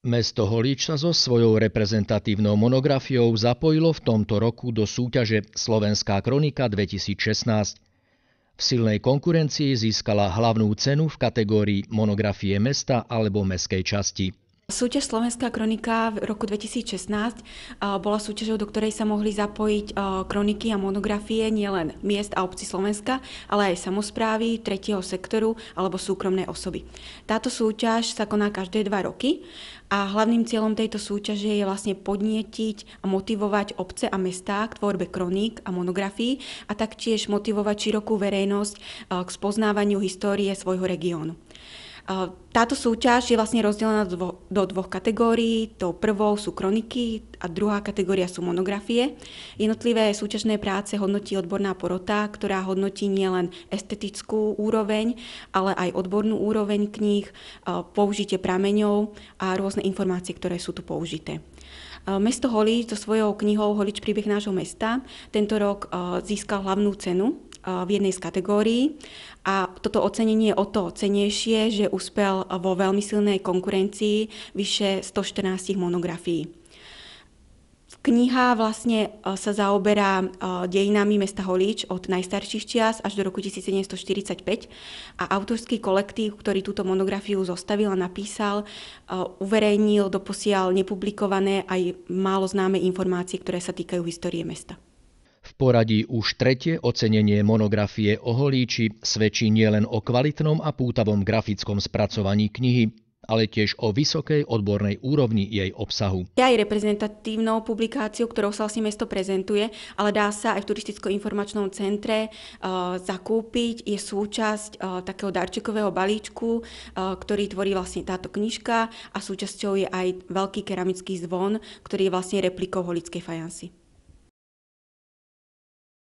Mesto Holíč sa so svojou reprezentatívnou monografiou zapojilo v tomto roku do súťaže Slovenská kronika 2016. V silnej konkurencii získala hlavnú cenu v kategórii monografie mesta alebo meskej časti. Súťaž Slovenská kronika v roku 2016 bola súťažou, do ktorej sa mohli zapojiť kroniky a monografie nielen miest a obci Slovenska, ale aj samozprávy, tretieho sektoru alebo súkromné osoby. Táto súťaž sa koná každé dva roky a hlavným cieľom tejto súťaže je vlastne podnietiť a motivovať obce a mestá k tvorbe kroník a monografií a taktiež motivovať širokú verejnosť k spoznávaniu histórie svojho regiónu. Eh, táto súťaž je vlastne rozdelená do dvoch kategórií. To prvou sú kroniky a druhá kategória sú monografie. Jednotlivé súťažné práce hodnotí odborná porota, ktorá hodnotí nielen estetickú úroveň, ale aj odbornú úroveň kníh, eh, použitie prameňov a rôzne informácie, ktoré sú tu použité. Eh, mesto Holič so svojou knihou Holič príbeh nášho mesta tento rok získal hlavnú cenu Eh, v jednej z kategórií a toto ocenenie je o to cenejšie, že uspel vo veľmi silnej konkurencii vyše 114 monografií. Kniha vlastne eh, sa zaoberá eh, dejinami mesta Holíč od najstarších čias až do roku 1745 a autorský kolektív, ktorý túto monografiu zostavil a napísal, uverejnil doposiaľ nepublikované aj málo známe informácie, ktoré sa týkajú histórie mesta poradí už tretie ocenenie monografie o Holíči svedčí nielen o kvalitnom a pútavom grafickom spracovaní knihy, ale tiež o vysokej odbornej úrovni jej obsahu. Je aj reprezentatívnou publikáciou, ktorou sa vlastne mesto prezentuje, ale dá sa aj v turisticko-informačnom centre uh, zakúpiť. Je súčasť uh, takého darčekového balíčku, uh, ktorý tvorí vlastne táto knižka a súčasťou je aj veľký keramický zvon, ktorý je vlastne replikou holickej fajansy.